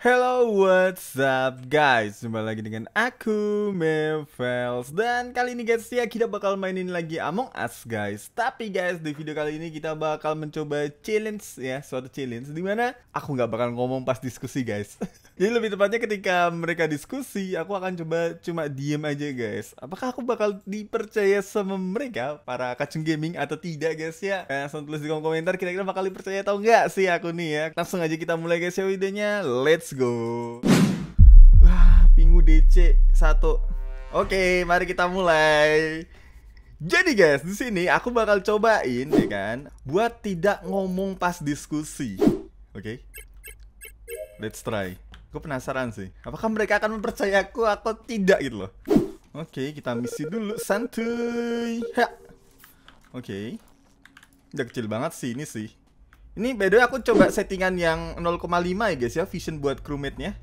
Hello, what's up guys? Jumpa lagi dengan aku, Mevels Dan kali ini guys ya kita bakal mainin lagi Among Us guys Tapi guys di video kali ini kita bakal mencoba challenge ya Suatu challenge dimana aku gak bakal ngomong pas diskusi guys Jadi lebih tepatnya ketika mereka diskusi Aku akan coba cuma diem aja guys Apakah aku bakal dipercaya sama mereka Para kacung gaming atau tidak guys ya nah, Langsung tulis di kolom komentar kira-kira bakal dipercaya atau enggak sih aku nih ya Langsung aja kita mulai guys ya videonya Let's Let's go. Wah, pingu DC satu. Oke, mari kita mulai. Jadi guys, di sini aku bakal cobain ya kan buat tidak ngomong pas diskusi. Oke. Okay? Let's try. aku penasaran sih. Apakah mereka akan mempercayaku atau tidak gitu loh. Oke, okay, kita misi dulu santuy. Oke. Okay. Udah kecil banget sih ini sih. Ini by the way aku coba settingan yang 0,5 ya guys ya vision buat crewmate-nya.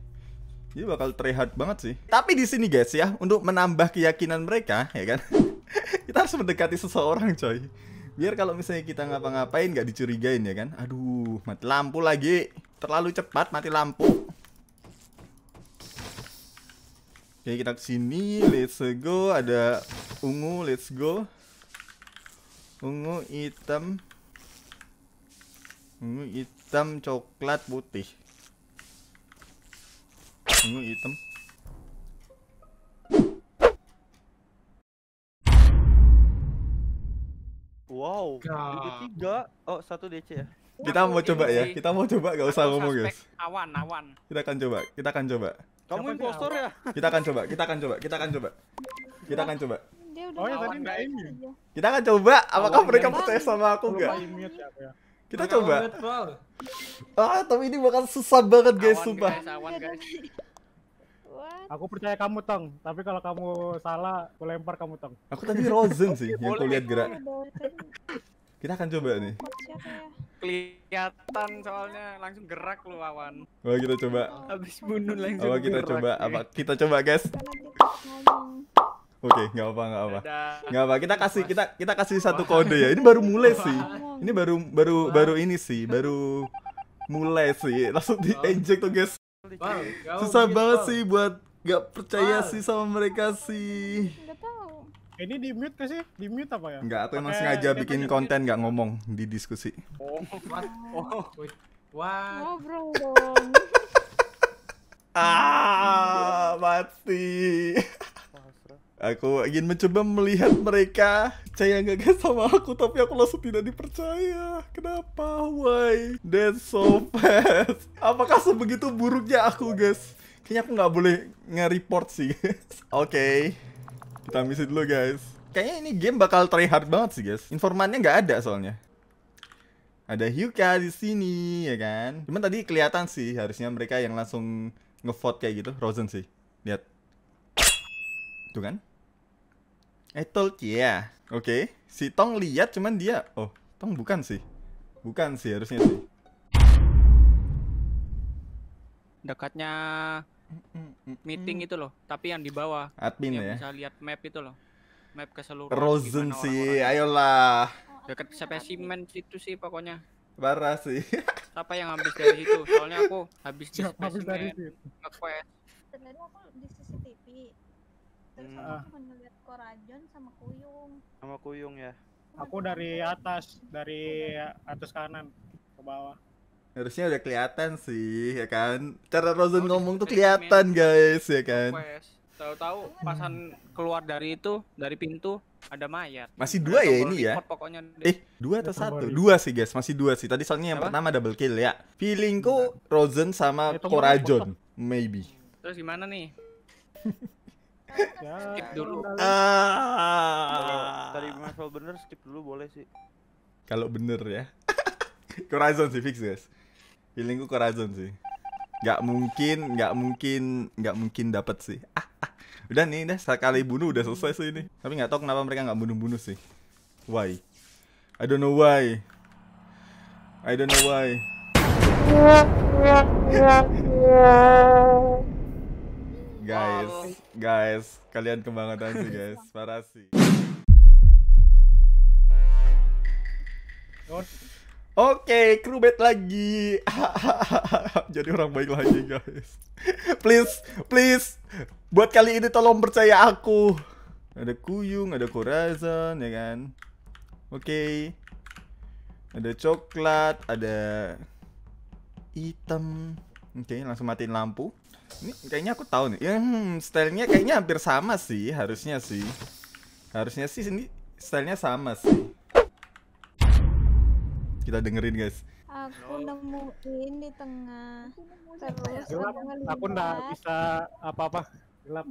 Ini bakal terlihat banget sih. Tapi di sini guys ya, untuk menambah keyakinan mereka ya kan. kita harus mendekati seseorang coy. Biar kalau misalnya kita ngapa-ngapain nggak dicurigain ya kan. Aduh, mati lampu lagi. Terlalu cepat mati lampu. Oke, kita ke sini. Let's go. Ada ungu, let's go. Ungu, hitam, ungu hitam coklat putih ungu hitam Wow, tiga. Oh, satu DC ya. Kita mau coba ya. Kita mau coba gak usah ngomong, guys. Awan, awan. Kita akan coba. Kita akan coba. Kamu impostor ya? Kita akan coba. Kita akan coba. Kita akan coba. Kita akan coba. Oh, ya tadi enggak ini. Kita akan coba apakah mereka percaya sama aku enggak? Kita Maka coba. Ah, tapi ini bakal susah banget guys, awan, sumpah. Aku percaya kamu, Tong. Tapi kalau kamu salah, aku lempar kamu, Tong. Aku tadi Rosen sih, yang aku lihat gerak. Kita akan coba nih. Ya? Kelihatan soalnya langsung gerak lu awan. Wah, kita coba. Habis bunuh langsung. Oh, kita coba apa? Kita coba, guys. Oke, okay, nggak apa nggak apa. Nggak apa. Kita kasih kita kita kasih satu kode ya. Ini baru mulai sih. Ini baru baru baru ini sih, baru mulai sih. Langsung di eject tuh guys. Susah banget gitu, sih buat nggak percaya sih sama mereka sih. Ini di mute gak sih? Di mute apa ya? Enggak, aku emang sengaja bikin konten nggak ngomong di diskusi. Oh, oh, wah. Ngobrol dong. ah, mati. Aku ingin mencoba melihat mereka Caya gagal sama aku tapi aku langsung tidak dipercaya Kenapa? Why? That's so fast Apakah sebegitu buruknya aku guys? Kayaknya aku nggak boleh nge-report sih guys Oke okay. Kita misi dulu guys Kayaknya ini game bakal try hard banget sih guys Informannya nggak ada soalnya Ada Hyuka di sini ya kan Cuman tadi kelihatan sih harusnya mereka yang langsung nge-vote kayak gitu Rosen sih Lihat itu kan? I ya yeah. Oke, okay. si Tong lihat cuman dia oh, Tong bukan sih. Bukan sih harusnya sih. Dekatnya meeting itu loh, tapi yang di bawah. Admin ya. Bisa lihat map itu loh. Map keseluruhan. Rosen sih, ayolah. Dekat spesimen situ sih pokoknya. Barah sih. Apa yang habis dari situ? Soalnya aku habis di spesimen. Sebenarnya aku di CCTV terus hmm. aku cuma ngeliat korajon sama kuyung sama kuyung ya aku dari atas dari iya. atas kanan ke bawah harusnya udah kelihatan sih ya kan cara Rosen oh, ngomong tuh kelihatan guys ya kan tahu-tahu pasan keluar dari itu dari pintu ada mayat masih dua ya ini ya pokoknya eh dua atau satu dua sih guys masih dua sih tadi soalnya yang Apa? pertama double kill ya feelingku Rosen sama eh, Korajon maybe terus gimana nih Ya. skip dulu. Ah. Kalau Tadi ah. Mas bener skip dulu boleh sih. Kalau bener ya. Horizon sih fix guys. Feelingku Horizon sih. Gak mungkin, gak mungkin, gak mungkin dapat sih. Ah, ah, Udah nih, udah sekali bunuh udah selesai sih ini. Tapi nggak tahu kenapa mereka nggak bunuh-bunuh sih. Why? I don't know why. I don't know why. Guys, wow. guys, kalian kebangetan sih guys, parah sih. Oke, okay, bed lagi. Jadi orang baik lagi, guys. please, please. Buat kali ini tolong percaya aku. Ada Kuyung, ada Corazon, ya kan? Oke. Okay. Ada coklat, ada hitam. Oke, okay, langsung matiin lampu. Ini kayaknya aku tahu nih. Ya, hmm, stylenya kayaknya hampir sama sih, harusnya sih. Harusnya sih ini stylenya sama sih. Kita dengerin guys. Aku nemuin di tengah. Terus gelap, aku, aku nggak bisa apa-apa.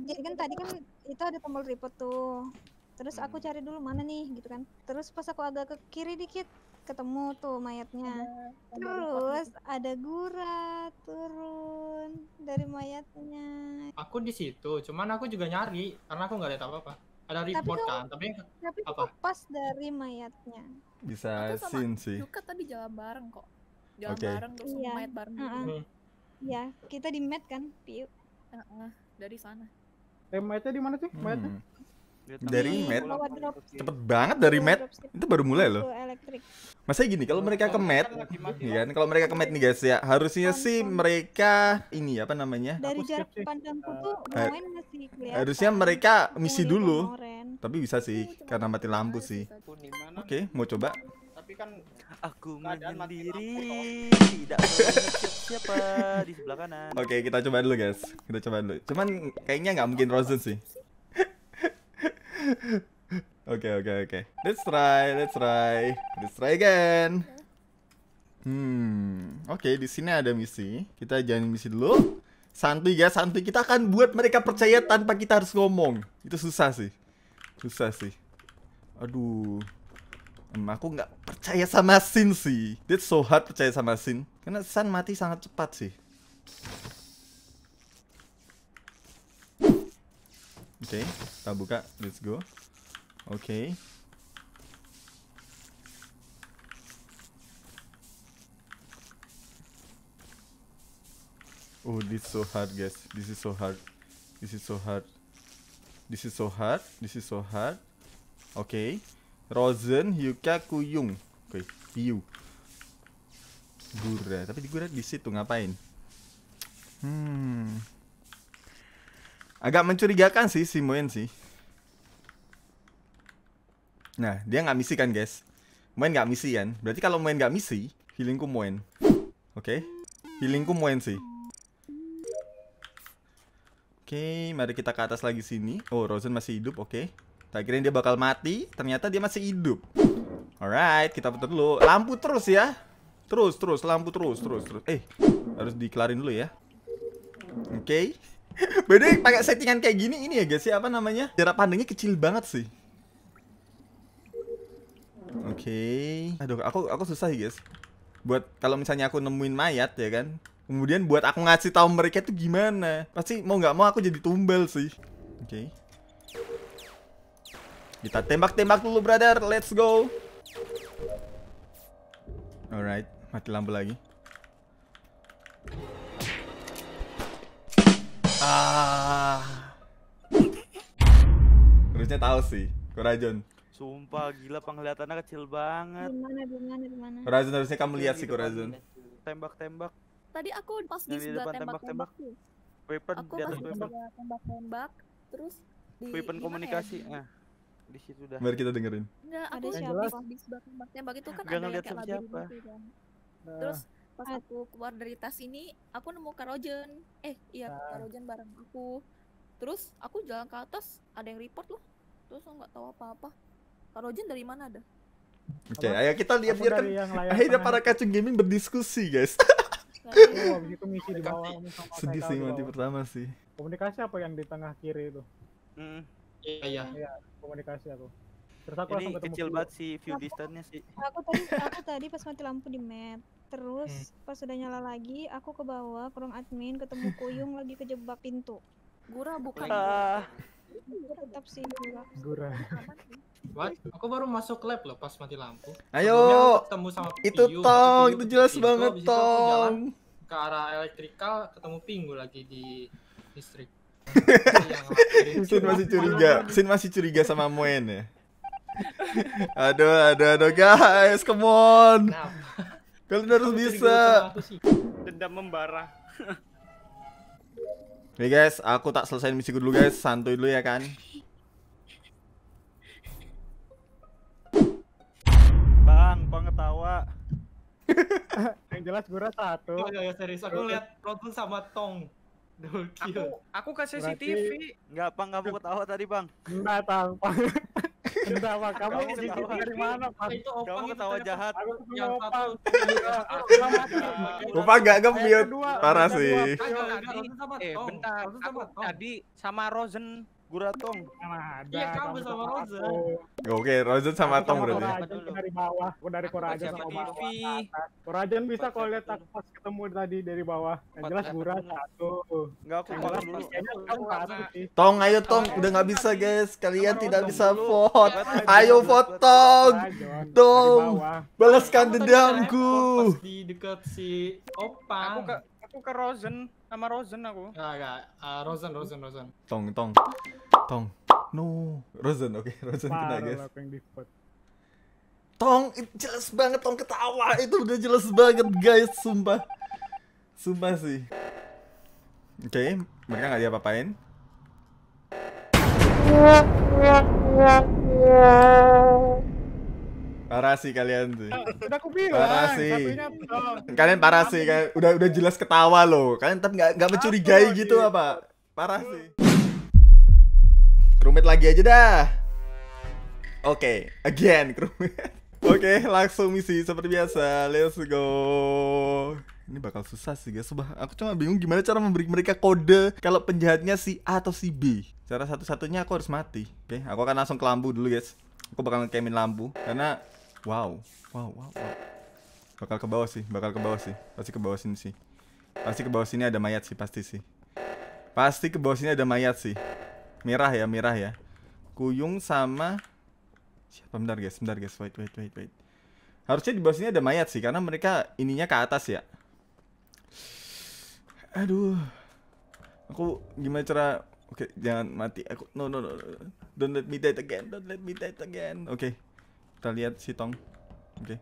Jadi kan tadi kan itu ada tombol report tuh terus aku hmm. cari dulu mana nih gitu kan terus pas aku agak ke kiri dikit ketemu tuh mayatnya iya, terus ada, gitu. ada gura turun dari mayatnya aku di situ cuman aku juga nyari karena aku nggak lihat apa apa ada report tapi kan tapi, tapi apa pas dari mayatnya bisa sin sih kita tadi jalan bareng kok jalan okay. bareng terus iya. mayat bareng uh huh gitu. Hmm. ya kita di med kan piu uh huh dari sana eh mayatnya di mana sih hmm. mayatnya dari mat cepet banget dari mat itu baru mulai loh masa gini kalau mereka ke mat ya kalau mereka ke mat iya, nih guys ya harusnya sih mereka ini apa namanya dari jarak pandangku eh, tuh eh, main masih harusnya mereka misi dulu tapi bisa sih karena mati lampu sih oke mau coba tapi kan aku mandiri tidak siapa di sebelah kanan oke kita coba dulu guys kita coba dulu cuman kayaknya nggak mungkin Rosen sih Oke oke oke. Let's try, let's try, let's try again. Hmm, oke okay, di sini ada misi. Kita jalan misi dulu. Santuy ya, santuy. Kita akan buat mereka percaya tanpa kita harus ngomong. Itu susah sih, susah sih. Aduh, hmm, aku nggak percaya sama Sin sih. That's so hard percaya sama Sin. Karena San mati sangat cepat sih. Oke, okay, kita buka. Let's go. Oke. Okay. Oh, this is so hard, guys. This is so hard. This is so hard. This is so hard. This is so hard. Oke. Okay. Rosen Yuka Kuyung. Oke, okay. Hiu. Gura, tapi di Gura di situ ngapain? Hmm. Agak mencurigakan sih si Moen sih. Nah, dia nggak misi kan, guys? Moen nggak misi kan? Berarti kalau Moen nggak misi, healingku Moen. Oke? Okay? Healingku Moen sih. Oke, okay, mari kita ke atas lagi sini. Oh, Rosen masih hidup, oke. Okay. Tak kira dia bakal mati, ternyata dia masih hidup. Alright, kita putar dulu. Lampu terus ya. Terus, terus, lampu terus, terus, terus. Eh, harus dikelarin dulu ya. Oke. Okay. Beda pakai settingan kayak gini ini ya guys ya apa namanya? Jarak pandangnya kecil banget sih. Oke. Okay. Aduh, aku aku susah ya guys. Buat kalau misalnya aku nemuin mayat ya kan. Kemudian buat aku ngasih tahu mereka tuh gimana? Pasti mau nggak mau aku jadi tumbal sih. Oke. Okay. Kita tembak-tembak dulu, brother. Let's go. Alright, mati lampu lagi. ah. Harusnya tahu sih, Kurajon. Sumpah gila penglihatannya kecil banget. Mana di mana? Kurajon harusnya kamu lihat iya, sih gitu Kurajon. Kan, tembak-tembak. Tadi aku pas di, sebelah tembak-tembak. Weapon aku di atas weapon. Tembak-tembak terus di weapon ya? komunikasi. Ya? Nah di situ dah. Mari kita dengerin. Enggak, aku siapa jelas. di sebelah tembak itu kan Gak ada yang kayak siapa. Gitu, kan. Nah. Terus pas aku keluar dari tas ini aku nemu Karojen eh iya nah. Karojen bareng aku terus aku jalan ke atas ada yang report loh terus aku nggak tahu apa-apa Karojen dari mana ada Oke, okay, ayo kita lihat kan akhirnya para kacung gaming berdiskusi guys. Oh, sedih sih mati pertama sih. Komunikasi apa yang di tengah kiri itu? Hmm. Iya, iya, iya. komunikasi aku. Terus aku Ini kecil banget sih view distance-nya sih. Aku tadi aku tadi pas mati lampu di map Terus hmm. pas sudah nyala lagi, aku ke bawah ke admin, ketemu Kuyung lagi kejebak pintu. Gura bukan. Uh. Gura tetap sih Gura. Gura. What? Aku baru masuk lab loh pas mati lampu. Ayo. Ketemu sama itu Piyu, Tong, itu jelas banget Tong. Ke arah elektrikal ketemu Pinggu lagi di listrik. Sin masih curiga, Sin masih curiga sama Moen ya. aduh, aduh, aduh guys, come on. Kalian harus Kalo bisa. Dendam membara. Nih guys, aku tak selesai misiku dulu guys, santuy dulu ya kan. Bang, kok ngetawa? Yang jelas gue satu. Oh ya serius aku lihat Rodul sama Tong. Aku, aku kasih CCTV. Enggak, Bang, kamu ketawa tadi, Bang. Enggak, Bang. Kenapa kamu ini dari mana, Pak? Kamu ketawa jahat. Yang satu. Opa enggak nge-mute. Parah sih. Eh, bentar. tadi sama Rosen Guratong. Mana Iya, kamu sama Rozen. Oke, Rozen sama Tong. berarti. Aku dari bawah, aku dari Korajan sama bawah. Korajan bisa kalau lihat aku pas ketemu tadi dari bawah. Yang jelas Gurat satu. Enggak aku malah dulu. Tong, ayo Tong, udah nggak bisa guys. Kalian tidak bisa vote. Ayo vote Tong. Tong, balaskan dendamku. Ya, di dekat si Opa aku ke Rosen sama Rosen aku. Enggak, enggak. Uh, Rosen, Rosen, Rosen. Tong, tong. Tong. No. Rosen, oke. Okay. Rosen Parah kena, guys. Tong, it, jelas banget Tong ketawa. Itu udah jelas banget, guys, sumpah. Sumpah sih. Oke, okay, mereka nggak diapa-apain. Yeah, yeah, yeah, yeah. Parasi kalian sih. Eh, udah aku bilang. Parah Kalian parasi kan. udah udah jelas ketawa loh. Kalian tetap nggak nggak mencurigai gitu apa? Parasi. Kerumit lagi aja dah. Oke, okay, again kerumit Oke, okay, langsung misi seperti biasa. Let's go. Ini bakal susah sih guys, Aku cuma bingung gimana cara memberi mereka kode kalau penjahatnya si A atau si B. Cara satu-satunya aku harus mati. Oke, okay, aku akan langsung ke lampu dulu guys. Aku bakal ngekemin lampu karena Wow, wow, wow, wow. Bakal ke bawah sih, bakal ke bawah sih. Pasti ke bawah sini sih. Pasti ke bawah sini ada mayat sih, pasti sih. Pasti ke bawah sini ada mayat sih. Merah ya, merah ya. Kuyung sama siapa bentar guys, bentar guys. Wait, wait, wait, wait. Harusnya di bawah sini ada mayat sih karena mereka ininya ke atas ya. Aduh. Aku gimana cara Oke, okay, jangan mati. Aku no no no. Don't let me die again. Don't let me die again. Oke. Okay. Kita lihat si Tong. Oke. Okay.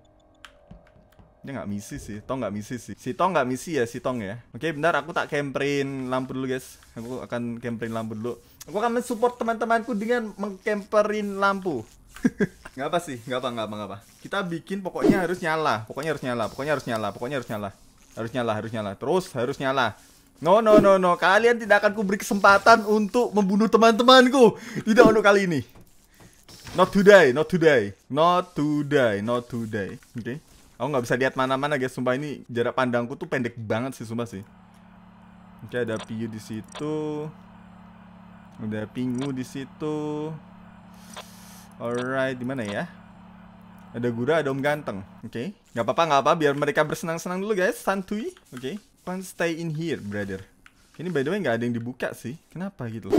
Dia nggak misi sih. Tong nggak misi sih. Si Tong nggak misi ya si Tong ya. Oke, okay, bentar aku tak camperin lampu dulu guys. Aku akan camperin lampu dulu. Aku akan mensupport teman-temanku dengan mengcamperin lampu. Gak apa sih, gak apa, gak apa, gak apa. Kita bikin pokoknya harus nyala, pokoknya harus nyala, pokoknya harus nyala, pokoknya harus nyala, harus nyala, harus nyala, terus harus nyala. No, no, no, no. Kalian tidak akan kuberi kesempatan untuk membunuh teman-temanku. Tidak untuk kali ini. Not today, not today, not today, not today. Oke. Okay. Aku nggak bisa lihat mana-mana guys, sumpah ini jarak pandangku tuh pendek banget sih sumpah sih. Oke, okay, ada piu di situ. Ada pingu di situ. Alright, di mana ya? Ada gura, ada om ganteng. Oke. Okay. Nggak apa-apa, nggak apa Biar mereka bersenang-senang dulu guys, santuy. Oke. Okay. Pan stay in here, brother. Ini by the way nggak ada yang dibuka sih. Kenapa gitu?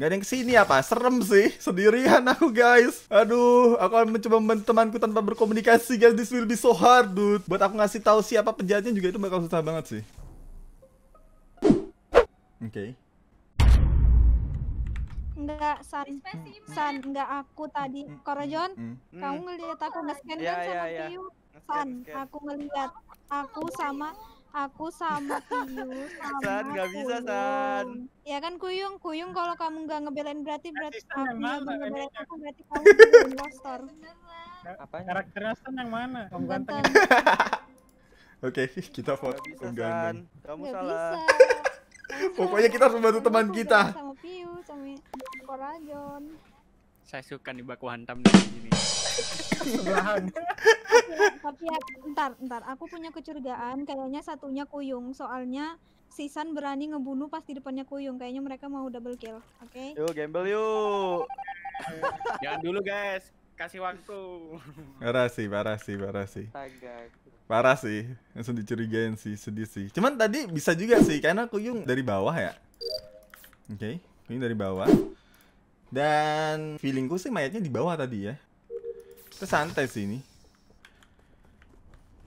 Gak ada yang kesini apa? Serem sih. Sendirian aku guys. Aduh, aku akan mencoba temanku tanpa berkomunikasi guys. This will be so hard dude. Buat aku ngasih tahu siapa penjahatnya juga itu bakal susah banget sih. Oke. Okay. Enggak, San. San, enggak aku tadi. Mm, mm, Korojon, mm. kamu ngelihat aku nge-scan yeah, kan yeah, ya, sama yeah. Ya. San, aku ngelihat. Aku sama Aku sama Kuyung sama San nggak bisa San. Ya kan Kuyung, Kuyung kalau kamu nggak ngebelain berarti berarti kamu nggak ngebelain aku berarti kamu impostor. Apa? Karakternya San yang mana? Kamu ganteng. Ya? Oke, kita foto Om Kamu salah. Pokoknya kita harus membantu teman kita. Sama Piyu, sama Korajon. Saya suka nih baku hantam di sini sebelahan tapi ya ntar ntar aku punya kecurigaan kayaknya satunya kuyung soalnya Sisan berani ngebunuh pas di depannya Kuyung. Kayaknya mereka mau double kill. Oke. Okay? Yuk gamble yuk. Jangan dulu guys. Kasih waktu. Parah sih, parah sih, parah sih. Parah sih. Langsung dicurigain sih, sedih sih. Cuman tadi bisa juga sih karena Kuyung dari bawah ya. Oke, okay. Ini dari bawah. Dan feelingku sih mayatnya di bawah tadi ya. Itu santai sih ini.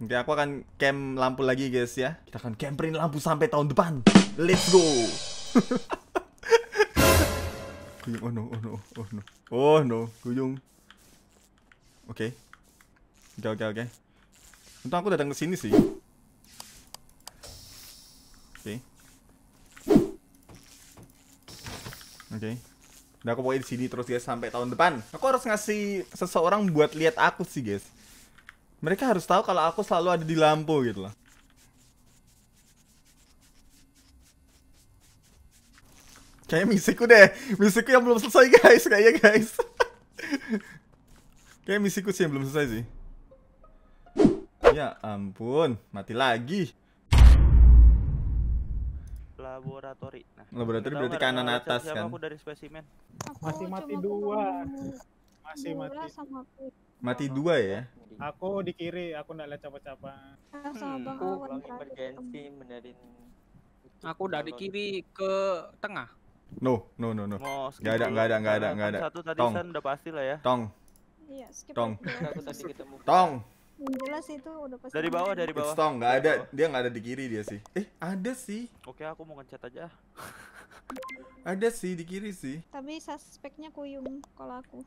Nanti aku akan camp lampu lagi guys ya. Kita akan camperin lampu sampai tahun depan. Let's go. oh no, oh no, oh no. Oh no, kuyung. Oke. Okay. Oke, okay, oke, okay, oke. Okay. Untung aku datang ke sini sih. Oke. Okay. Oke. Okay. Nah, aku pokoknya di sini terus guys sampai tahun depan. Aku harus ngasih seseorang buat lihat aku sih, guys. Mereka harus tahu kalau aku selalu ada di lampu gitu loh. Kayaknya misiku deh. Misiku yang belum selesai, guys. Kayaknya, guys. Kayaknya misiku sih yang belum selesai sih. Ya ampun, mati lagi laboratori. Nah, laboratori oh, berarti kanan atas siapa kan? Aku dari spesimen. Aku masih mati dua. Masih mati. Mati dua ya? Aku di kiri, aku enggak lihat capa-capa. Hmm. Aku emergency benerin. Aku dari kiri gitu. ke tengah. No, no, no, no. Enggak oh, gak ada, gak ada, gak ada, gak kan ada. Satu tadi Tong. udah pasti lah ya. Tong. Iya, skip Tong. Tong jelas itu udah pasti dari bawah dari bawah Stong nggak ada dia nggak ada di kiri dia sih eh ada sih oke aku mau ngecat aja ada sih di kiri sih tapi suspeknya kuyung kalau aku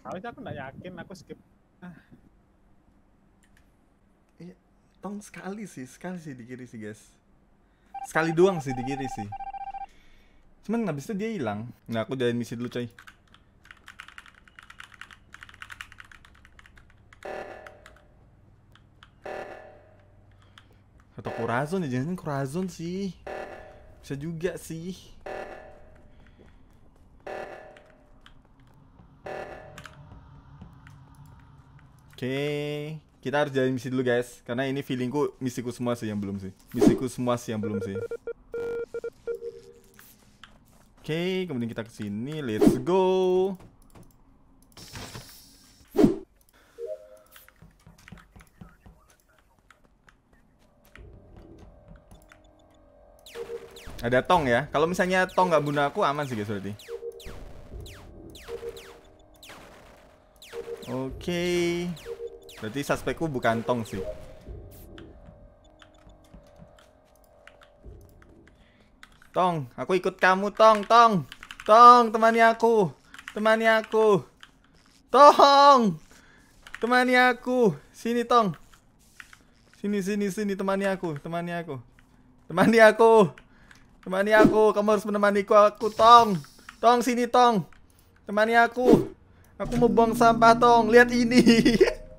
tapi aku nggak yakin aku skip eh, tong sekali sih sekali sih di kiri sih guys sekali doang sih di kiri sih cuman habis itu dia hilang nah aku jalan misi dulu coy Corazon ya jangan Corazon sih bisa juga sih Oke, kita harus jalan misi dulu guys, karena ini feelingku misiku semua sih yang belum sih, misiku semua sih yang belum sih. Oke, kemudian kita ke sini, let's go. Ada tong ya. Kalau misalnya tong nggak bunuh aku aman sih guys berarti. Oke. Okay. Berarti suspekku bukan tong sih. Tong, aku ikut kamu tong, tong. Tong, temani aku. Temani aku. Tong. Temani aku. Sini tong. Sini sini sini temani aku, temani aku. Temani aku. Temani aku, kamu harus menemaniku aku, Tong. Tong sini, Tong. Temani aku. Aku mau buang sampah, Tong. Lihat ini.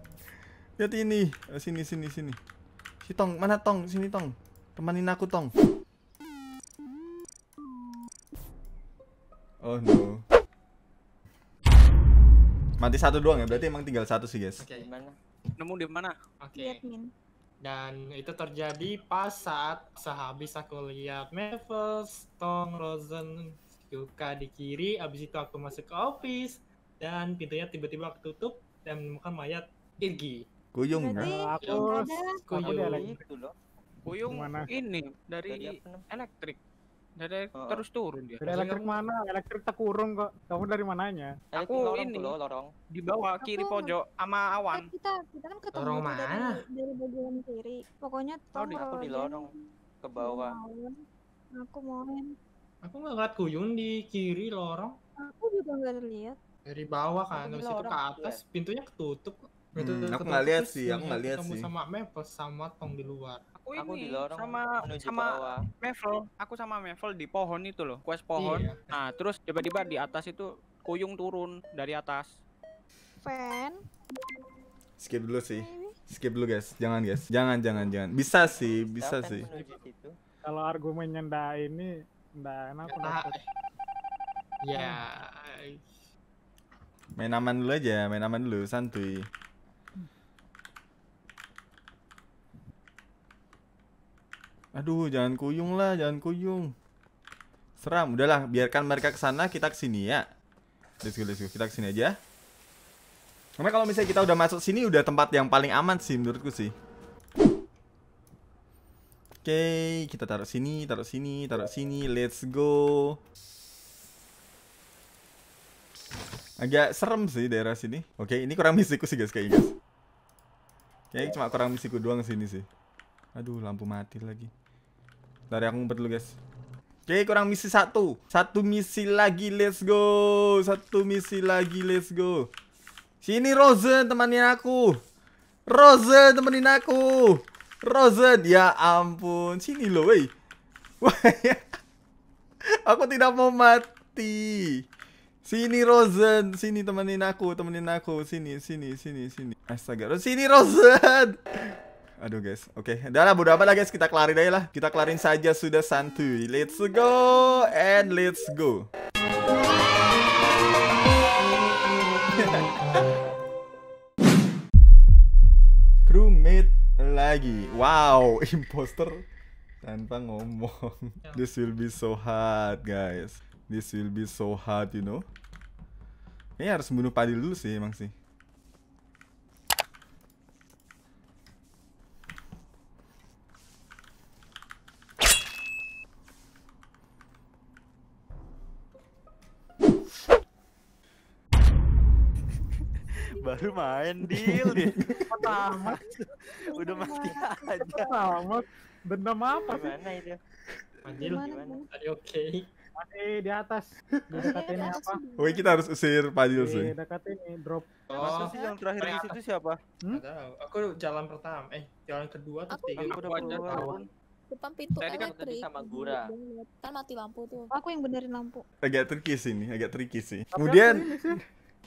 Lihat ini. Eh, sini, sini, sini. Si Tong, mana Tong? Sini, Tong. temani aku, Tong. Oh no. Mati satu doang ya, berarti emang tinggal satu sih, guys. Oke, okay, Nemu di mana? Oke. Okay. Dan itu terjadi pas saat sehabis aku lihat Maple, Stone, Rosen, Yuka di kiri, abis itu aku masuk ke office, dan pintunya tiba-tiba aku tutup, dan menemukan mayat Irgi. Kuyung ya? Aku, Kuyung. Kuyung, Kuyung ini dari elektrik. Dari oh. terus turun dia. Dari elektrik mana? Elektrik terkurung kok. Kamu dari mananya? Aku lorong ini loh, lorong. Di bawah kiri pojok sama eh, awan. Kita kita kan ketemu lorong mana? Dari, dari bagian kiri. Pokoknya tahu oh, aku di lorong ke bawah. Aku mauin. Aku nggak ngeliat kuyung di kiri lorong. Aku juga nggak lihat. Dari bawah kan, dari itu ke atas, iya. pintunya ketutup. Hmm, ketutup, aku nggak lihat sih, aku nggak lihat sih. Ketemu sama Mepes, sama Tong di luar aku aku di lorong sama sama Mevel aku sama Mevel di pohon itu loh quest pohon iya. nah terus tiba-tiba di atas itu kuyung turun dari atas fan skip dulu sih skip dulu guys jangan guys jangan jangan jangan bisa sih bisa Siapa sih kalau argumennya ndak ini ndak enak nah, ya main aman dulu aja main aman dulu santuy Aduh, jangan kuyung lah, jangan kuyung. Seram, udahlah, biarkan mereka ke sana, kita ke sini ya. Let's go, let's go. Kita ke sini aja. Karena kalau misalnya kita udah masuk sini udah tempat yang paling aman sih menurutku sih. Oke, kita taruh sini, taruh sini, taruh sini. Let's go. Agak serem sih daerah sini. Oke, ini kurang misiku sih guys kayaknya guys. Kayaknya cuma kurang misiku doang sini sih. Aduh, lampu mati lagi. Dari aku ngumpet dulu guys Oke kurang misi satu Satu misi lagi let's go Satu misi lagi let's go Sini Rosen temenin aku Rosen temenin aku Rosen ya ampun Sini loh wey Aku tidak mau mati Sini Rosen, sini temenin aku, temenin aku, sini, sini, sini, sini. Astaga, sini Rosen. Aduh guys, oke. Okay. Udah lah, bodo amat lah guys, kita kelarin aja lah. Kita kelarin saja sudah santuy. Let's go and let's go. Crewmate lagi. Wow, imposter tanpa ngomong. Ya. This will be so hard, guys. This will be so hard, you know. Ini harus bunuh Padi dulu sih, emang sih. baru main deal pertama udah mati aja pertama dendam apa sih gimana itu Mandil gimana oke masih di atas dekatin apa Oke, kita harus usir Padil sih dekatin ini drop oh. sih yang terakhir di situ siapa hmm? aku jalan pertama eh jalan kedua atau tiga kan aku udah keluar depan pintu Tadi kan tadi sama Gura. Kan mati lampu tuh. Aku yang benerin lampu. Agak tricky sih ini, agak tricky sih. Kemudian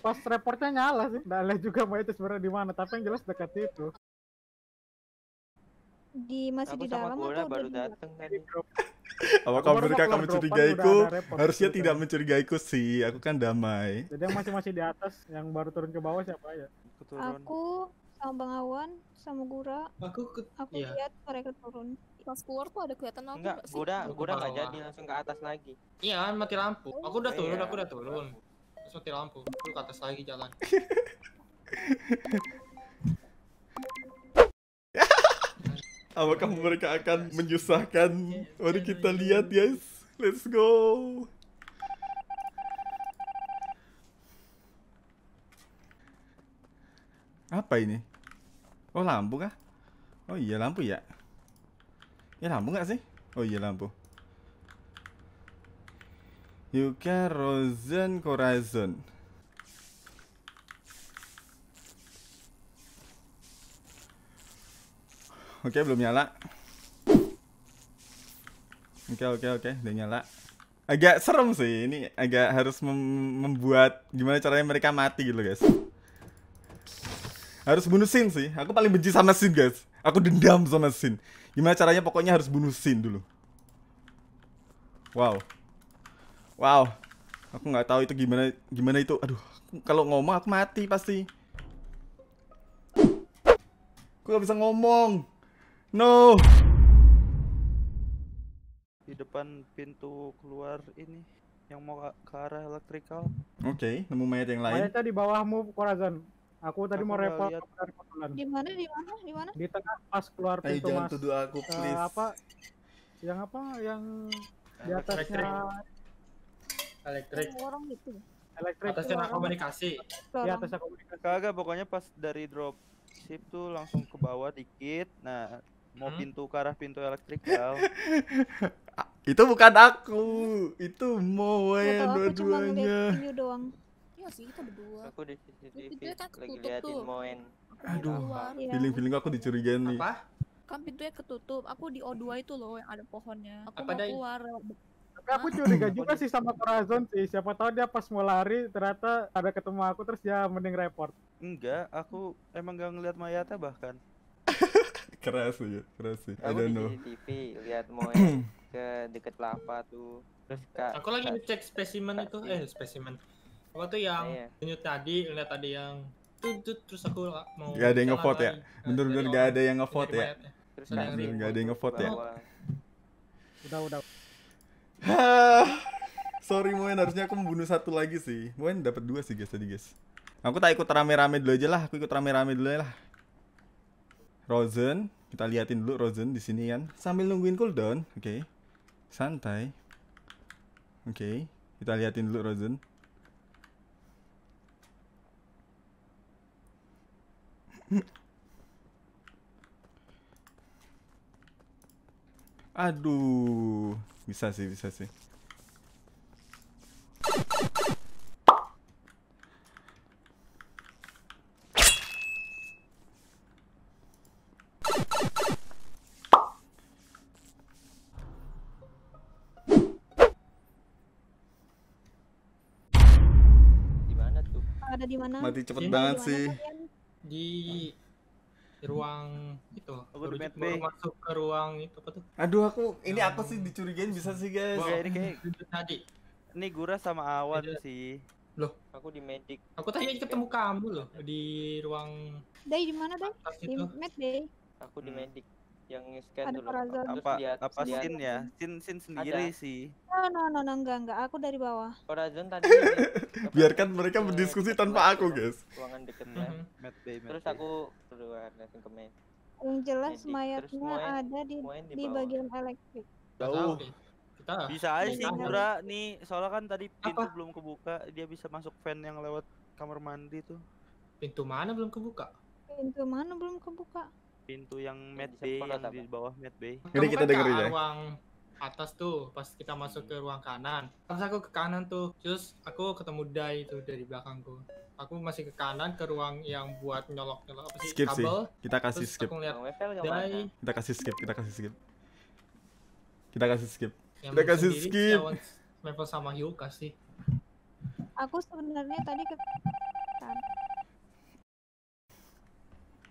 pas reportnya nyala sih nggak lihat juga mau itu sebenarnya di mana tapi yang jelas dekat situ di masih di dalam sama atau baru datang kan apa kamu mereka mencurigaiku harusnya gitu. tidak mencurigaiku sih aku kan damai jadi yang masih masih di atas yang baru turun ke bawah siapa ya? aku, sama bang Awan sama Gura aku ke, aku ya. lihat mereka turun pas keluar tuh ada kelihatan aku enggak Gura Gura nggak jadi langsung ke atas lagi iya kan, mati lampu aku udah oh, turun iya. aku udah turun terus mati lampu lu ke atas lagi jalan Apakah mereka akan menyusahkan? Mari kita lihat, guys. Let's go. Apa ini? Oh, lampu kah? Oh iya, lampu ya. Ya lampu nggak sih? Oh iya, lampu. You Yuka Rosen Corazon Oke belum nyala Oke oke oke udah nyala Agak serem sih ini agak harus mem membuat gimana caranya mereka mati gitu guys Harus bunuh Sin sih aku paling benci sama Sin guys Aku dendam sama Sin Gimana caranya pokoknya harus bunuh Sin dulu Wow Wow, aku nggak tahu itu gimana gimana itu. Aduh, kalau ngomong aku mati pasti. Aku nggak bisa ngomong. No. Di depan pintu keluar ini yang mau ke, arah elektrikal. Oke, okay, nemu mayat yang lain. Mayatnya di bawahmu, Korazan. Aku tadi aku mau repot Gimana? Di mana? Di mana? Di mana? Di tengah pas keluar pintu Ayo, jangan tuduh aku, eh, please. Uh, apa? Yang apa? Yang di nah, atasnya Elektrik. Orang itu. Elektrik. Atasnya komunikasi. ya atasnya komunikasi. Kagak, pokoknya pas dari drop ship tuh langsung ke bawah dikit. Nah, mau hmm? pintu ke arah pintu elektrik kau ah, itu bukan aku, itu mau iya, ya dua-duanya. Iya sih, itu berdua. Aku di CCTV kan lagi liatin Moen. Aduh, feeling-feeling aku iya. dicurigain nih. Apa? Kan pintunya ketutup. Aku di O2 itu loh yang ada pohonnya. Aku mau keluar aku curiga juga sih sama Corazon sih. Siapa tahu dia pas mau lari ternyata ada ketemu aku terus dia mending report. Enggak, aku emang gak ngeliat mayatnya bahkan. keras sih, keras sih. Aku I don't know. di TV lihat Moe ke deket lava tuh. Terus kak. Aku lagi ngecek spesimen itu, eh spesimen. Apa tuh yang yeah. Iya. tadi, lihat tadi yang tuh, terus aku mau gak ya? ada yang ngevote ya bener-bener gak ada yang ngevote ya terus gak ada yang ngevote ya udah udah Sorry Moen, harusnya aku membunuh satu lagi sih. Moen dapat dua sih guys tadi guys. Aku tak ikut rame-rame dulu aja lah. Aku ikut rame-rame dulu aja lah. Rosen, kita liatin dulu Rosen di sini kan. Sambil nungguin cooldown, oke. Okay. Santai. Oke, okay. kita liatin dulu Rosen. Aduh, bisa sih, bisa sih. Dimana Ada di mana? Mati cepet banget sih. Di ruang itu aku oh, baru, masuk ke ruang itu apa tuh aduh aku ini apa aku sih dicurigain bisa sih guys wow. ini kayak tadi ini Gura sama Awan sih loh aku di medik aku tadi ketemu kamu loh di ruang Day di mana Day di med aku di hmm. medik yang scan ada dulu apa lihat, apa lihat. sin ya sin sin sendiri ada. sih no no no, no enggak enggak aku dari bawah Horizon tadi biarkan mereka berdiskusi tanpa aku guys ruangan deketnya mm -hmm. terus aku keluar langsung ke main yang jelas Jadi, mayatnya ada di di, di bagian elektrik jauh kita bisa aja sih Indra nih soalnya kan tadi pintu belum kebuka dia bisa masuk fan yang lewat kamar mandi tuh pintu mana belum kebuka pintu mana belum kebuka pintu yang iya, med bay yang di bawah med bay jadi kita kan dengerin ya ruang atas tuh pas kita masuk ke ruang kanan pas aku ke kanan tuh terus aku ketemu Dai tuh dari belakangku aku masih ke kanan ke ruang yang buat nyolok nyolok apa sih skip kabel sih. kita kasih terus skip aku ngeliat Dai kita kasih skip kita kasih skip kita kasih skip yang kita kasih skip level sama Hugh kasih aku sebenarnya tadi ke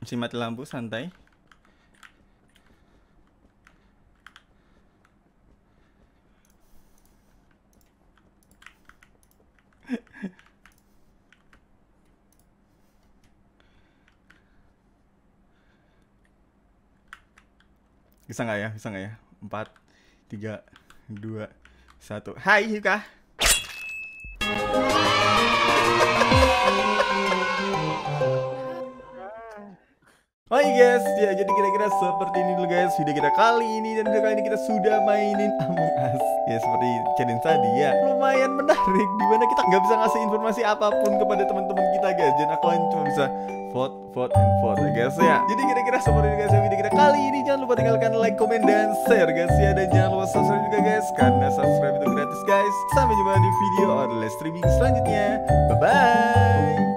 Simat lampu santai Bisa nggak ya? Bisa nggak ya? Empat, tiga, dua, satu. Hai Yuka. Hai guys, ya jadi kira-kira seperti ini dulu guys video kita kali ini dan video kali ini kita sudah mainin Among Us ya seperti challenge tadi ya lumayan menarik dimana kita nggak bisa ngasih informasi apapun kepada teman-teman kita guys dan aku hanya cuma bisa vote vote and vote ya, guys ya jadi kira seperti ini guys ya, video kita kali ini Jangan lupa tinggalkan like, komen, dan share guys ya Dan jangan lupa subscribe juga guys Karena subscribe itu gratis guys Sampai jumpa di video online streaming selanjutnya Bye-bye